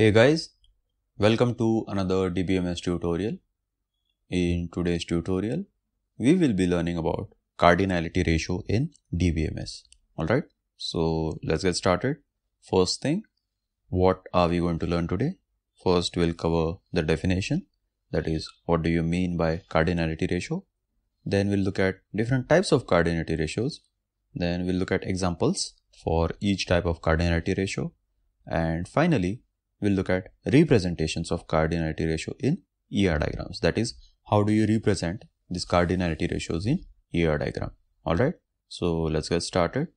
Hey guys, welcome to another DBMS tutorial. In today's tutorial, we will be learning about cardinality ratio in DBMS. Alright, so let's get started. First thing, what are we going to learn today? First, we'll cover the definition that is, what do you mean by cardinality ratio? Then we'll look at different types of cardinality ratios. Then we'll look at examples for each type of cardinality ratio. And finally, we'll look at representations of cardinality ratio in ER diagrams. That is, how do you represent these cardinality ratios in ER diagram? Alright, so let's get started.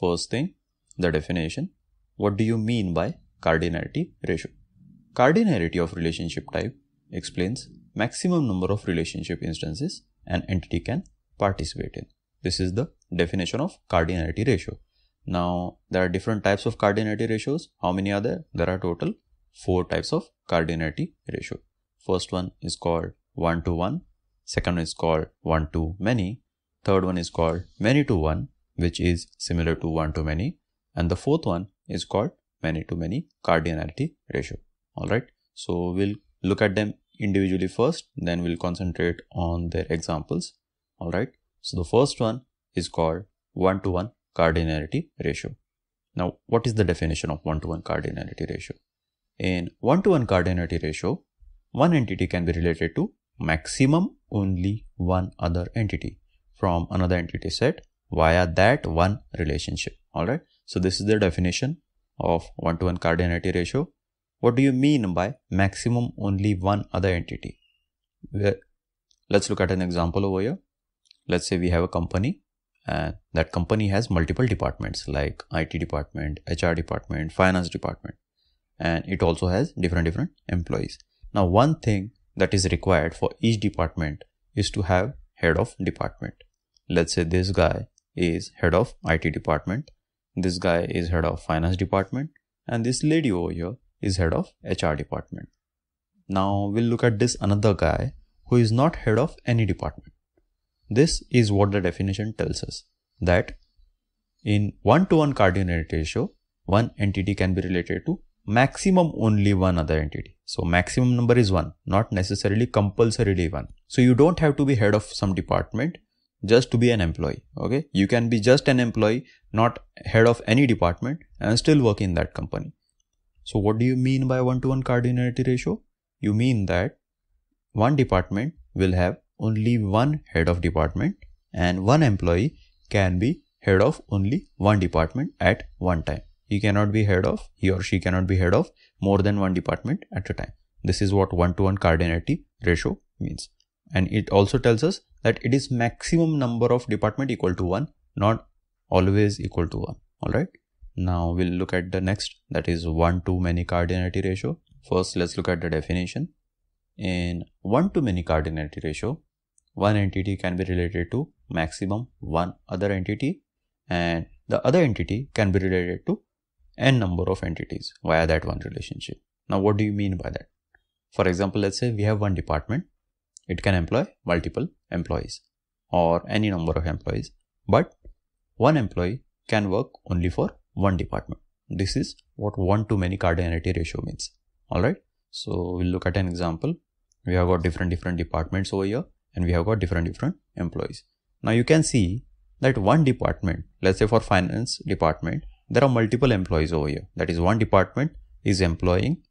First thing, the definition. What do you mean by cardinality ratio? Cardinality of relationship type explains maximum number of relationship instances an entity can participate in. This is the definition of cardinality ratio. Now, there are different types of cardinality ratios. How many are there? There are total four types of cardinality ratio. First one is called 1 to 1, second one is called 1 to many, third one is called many to 1, which is similar to 1 to many, and the fourth one is called many to many cardinality ratio. Alright, so we'll look at them individually first, then we'll concentrate on their examples. Alright, so the first one is called one-to-one cardinality ratio. Now, what is the definition of one-to-one cardinality ratio? In one-to-one cardinality ratio, one entity can be related to maximum only one other entity from another entity set via that one relationship. Alright, so this is the definition of one-to-one cardinality ratio. What do you mean by maximum only one other entity? Let's look at an example over here let's say we have a company and that company has multiple departments like IT department, HR department, finance department and it also has different different employees. Now one thing that is required for each department is to have head of department. Let's say this guy is head of IT department, this guy is head of finance department and this lady over here is head of HR department. Now we'll look at this another guy who is not head of any department. This is what the definition tells us that in one-to-one cardinality ratio, one entity can be related to maximum only one other entity. So maximum number is one, not necessarily compulsorily one. So you don't have to be head of some department just to be an employee. Okay. You can be just an employee, not head of any department and still work in that company. So what do you mean by one to one cardinality ratio? You mean that one department will have only one head of department and one employee can be head of only one department at one time. He cannot be head of, he or she cannot be head of more than one department at a time. This is what one to one cardinality ratio means. And it also tells us that it is maximum number of department equal to one, not always equal to one. All right. Now we'll look at the next that is one to many cardinality ratio. First, let's look at the definition. In one to many cardinality ratio, one entity can be related to maximum one other entity and the other entity can be related to n number of entities via that one relationship. Now what do you mean by that? For example, let's say we have one department. It can employ multiple employees or any number of employees, but one employee can work only for one department. This is what one to many cardinality ratio means. All right. So we'll look at an example. We have got different, different departments over here and we have got different different employees. Now you can see that one department, let's say for finance department, there are multiple employees over here. That is one department is employing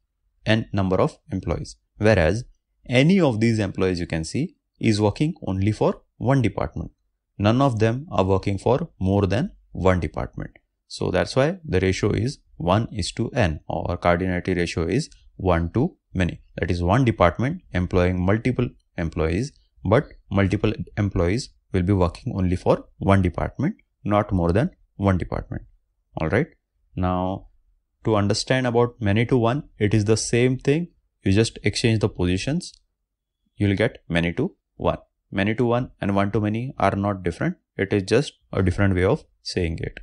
n number of employees. Whereas any of these employees you can see is working only for one department. None of them are working for more than one department. So that's why the ratio is 1 is to n or cardinality ratio is 1 to many. That is one department employing multiple employees but multiple employees will be working only for one department, not more than one department. All right. Now, to understand about many to one, it is the same thing. You just exchange the positions. You'll get many to one. Many to one and one to many are not different. It is just a different way of saying it.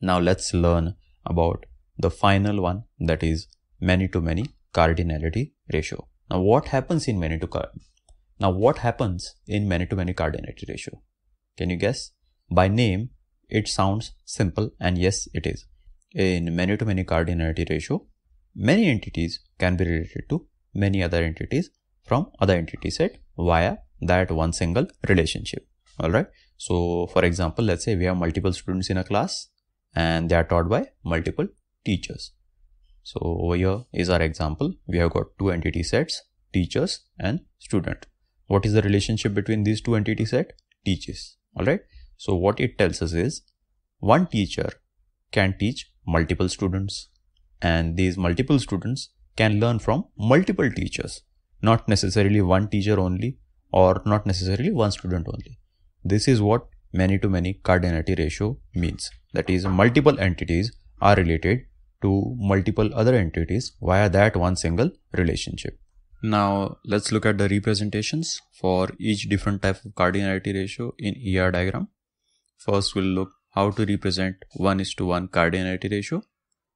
Now let's learn about the final one that is many to many cardinality ratio. Now what happens in many to now, what happens in many to many cardinality ratio? Can you guess? By name, it sounds simple, and yes, it is. In many to many cardinality ratio, many entities can be related to many other entities from other entity set via that one single relationship. All right. So, for example, let's say we have multiple students in a class and they are taught by multiple teachers. So, over here is our example. We have got two entity sets, teachers and student what is the relationship between these two entities set teaches all right so what it tells us is one teacher can teach multiple students and these multiple students can learn from multiple teachers not necessarily one teacher only or not necessarily one student only this is what many to many cardinality ratio means that is multiple entities are related to multiple other entities via that one single relationship now let's look at the representations for each different type of cardinality ratio in ER diagram. First we'll look how to represent 1 is to 1 cardinality ratio.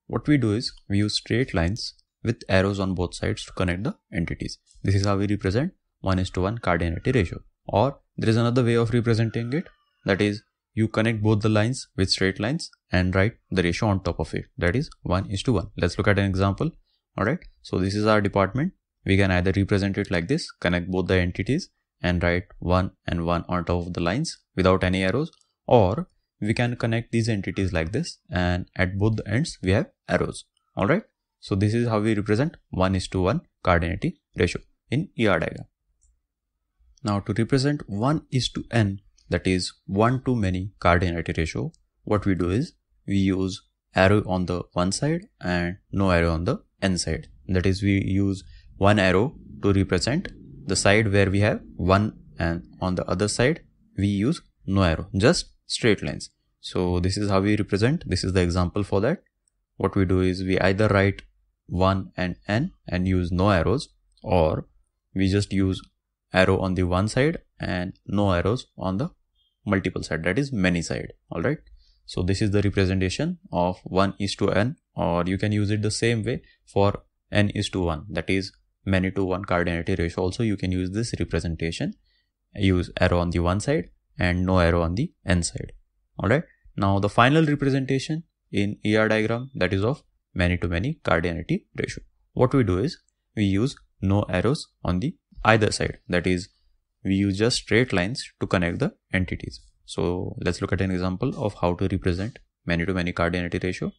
What we do is we use straight lines with arrows on both sides to connect the entities. This is how we represent 1 is to 1 cardinality ratio. Or there is another way of representing it that is you connect both the lines with straight lines and write the ratio on top of it that is 1 is to 1. Let's look at an example. Alright, so this is our department we can either represent it like this, connect both the entities and write one and one on top of the lines without any arrows or we can connect these entities like this and at both the ends we have arrows. Alright, so this is how we represent 1 is to 1 cardinality ratio in ER diagram. Now to represent 1 is to n that is 1 to many cardinality ratio what we do is we use arrow on the one side and no arrow on the n side that is we use one arrow to represent the side where we have one and on the other side we use no arrow just straight lines so this is how we represent this is the example for that what we do is we either write 1 and n and use no arrows or we just use arrow on the one side and no arrows on the multiple side that is many side all right so this is the representation of 1 is to n or you can use it the same way for n is to 1 that is many to one cardinality ratio also you can use this representation use arrow on the one side and no arrow on the n side alright now the final representation in ER diagram that is of many to many cardinality ratio what we do is we use no arrows on the either side that is we use just straight lines to connect the entities so let's look at an example of how to represent many to many cardinality ratio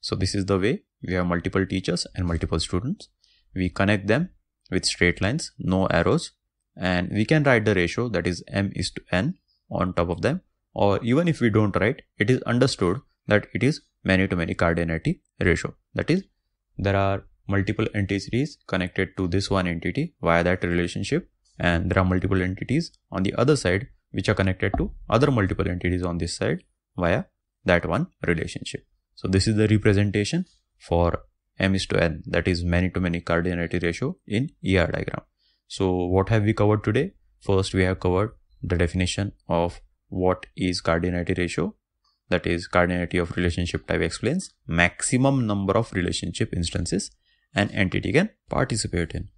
so this is the way we have multiple teachers and multiple students we connect them with straight lines no arrows and we can write the ratio that is m is to n on top of them or even if we don't write it is understood that it is many to many cardinality ratio that is there are multiple entities connected to this one entity via that relationship and there are multiple entities on the other side which are connected to other multiple entities on this side via that one relationship. So this is the representation for m is to n that is many to many cardinality ratio in ER diagram. So what have we covered today? First we have covered the definition of what is cardinality ratio that is cardinality of relationship type explains maximum number of relationship instances an entity can participate in.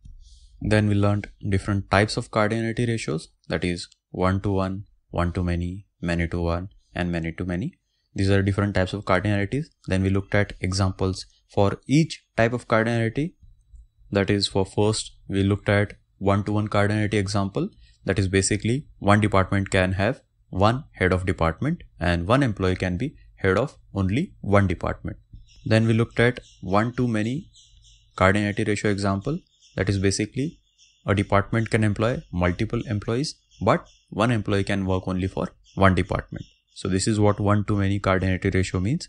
Then we learned different types of cardinality ratios that is 1 to 1, 1 to many, many to 1 and many to many these are different types of cardinalities. Then we looked at examples for each type of cardinality. That is for first, we looked at one-to-one -one cardinality example. That is basically one department can have one head of department and one employee can be head of only one department. Then we looked at one-to-many cardinality ratio example. That is basically a department can employ multiple employees, but one employee can work only for one department. So this is what one to many cardinality ratio means.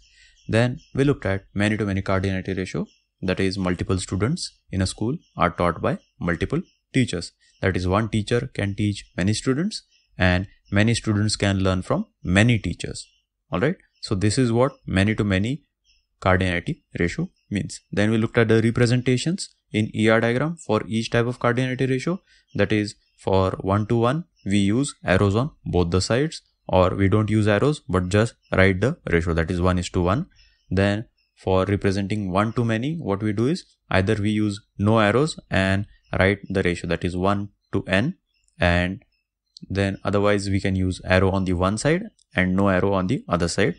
Then we looked at many to many cardinality ratio that is multiple students in a school are taught by multiple teachers. That is one teacher can teach many students and many students can learn from many teachers. Alright. So this is what many to many cardinality ratio means. Then we looked at the representations in ER diagram for each type of cardinality ratio. That is for 1 to 1 we use arrows on both the sides or we don't use arrows but just write the ratio that is 1 is to 1 then for representing 1 to many what we do is either we use no arrows and write the ratio that is 1 to n and then otherwise we can use arrow on the one side and no arrow on the other side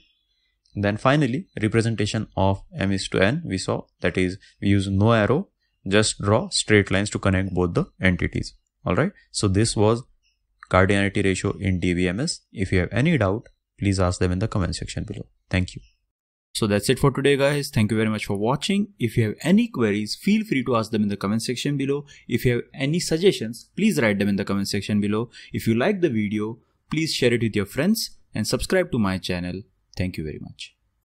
then finally representation of m is to n we saw that is we use no arrow just draw straight lines to connect both the entities all right so this was cardinality ratio in DBMS. If you have any doubt, please ask them in the comment section below. Thank you. So that's it for today guys. Thank you very much for watching. If you have any queries, feel free to ask them in the comment section below. If you have any suggestions, please write them in the comment section below. If you like the video, please share it with your friends and subscribe to my channel. Thank you very much.